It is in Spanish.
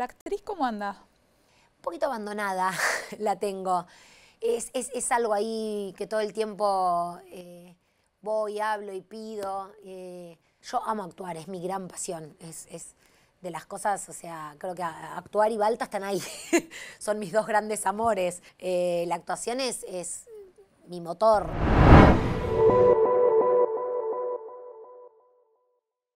¿La actriz cómo anda? Un poquito abandonada la tengo. Es, algo ahí que todo el tiempo eh, voy, hablo y pido. Eh, yo amo actuar, es mi gran pasión. Es, de las cosas, o sea, creo que actuar y Balta están ahí. Son mis dos grandes amores. Eh, la actuación es, es mi motor.